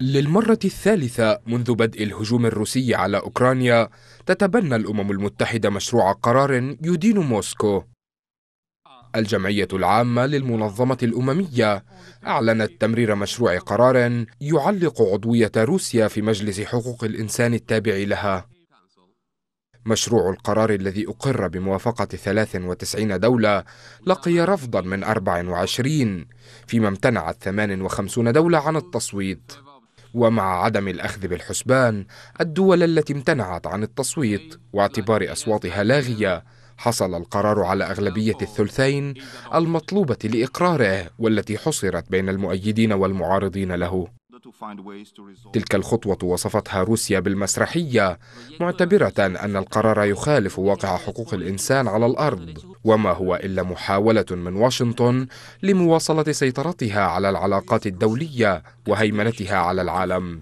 للمرة الثالثة منذ بدء الهجوم الروسي على أوكرانيا تتبنى الأمم المتحدة مشروع قرار يدين موسكو الجمعية العامة للمنظمة الأممية أعلنت تمرير مشروع قرار يعلق عضوية روسيا في مجلس حقوق الإنسان التابع لها مشروع القرار الذي أقر بموافقة 93 دولة لقي رفضا من 24 فيما امتنعت 58 دولة عن التصويت ومع عدم الأخذ بالحسبان الدول التي امتنعت عن التصويت واعتبار أصواتها لاغية حصل القرار على أغلبية الثلثين المطلوبة لإقراره والتي حصرت بين المؤيدين والمعارضين له تلك الخطوة وصفتها روسيا بالمسرحية معتبرة أن القرار يخالف واقع حقوق الإنسان على الأرض وما هو إلا محاولة من واشنطن لمواصلة سيطرتها على العلاقات الدولية وهيمنتها على العالم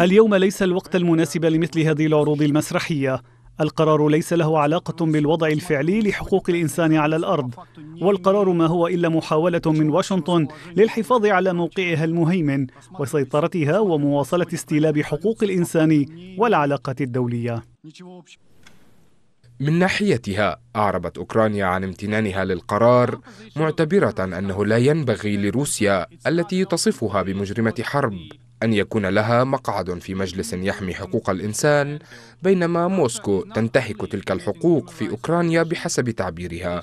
اليوم ليس الوقت المناسب لمثل هذه العروض المسرحية القرار ليس له علاقة بالوضع الفعلي لحقوق الإنسان على الأرض والقرار ما هو إلا محاولة من واشنطن للحفاظ على موقعها المهيمن وسيطرتها ومواصلة استيلاب حقوق الإنسان والعلاقات الدولية من ناحيتها أعربت أوكرانيا عن امتنانها للقرار معتبرة أنه لا ينبغي لروسيا التي تصفها بمجرمة حرب أن يكون لها مقعد في مجلس يحمي حقوق الإنسان بينما موسكو تنتهك تلك الحقوق في أوكرانيا بحسب تعبيرها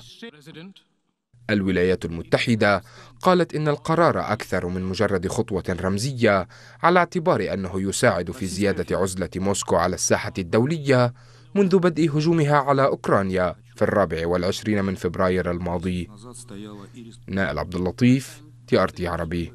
الولايات المتحدة قالت إن القرار أكثر من مجرد خطوة رمزية على اعتبار أنه يساعد في زيادة عزلة موسكو على الساحة الدولية منذ بدء هجومها على أوكرانيا في الرابع والعشرين من فبراير الماضي نائل عبد اللطيف تي ار تي عربي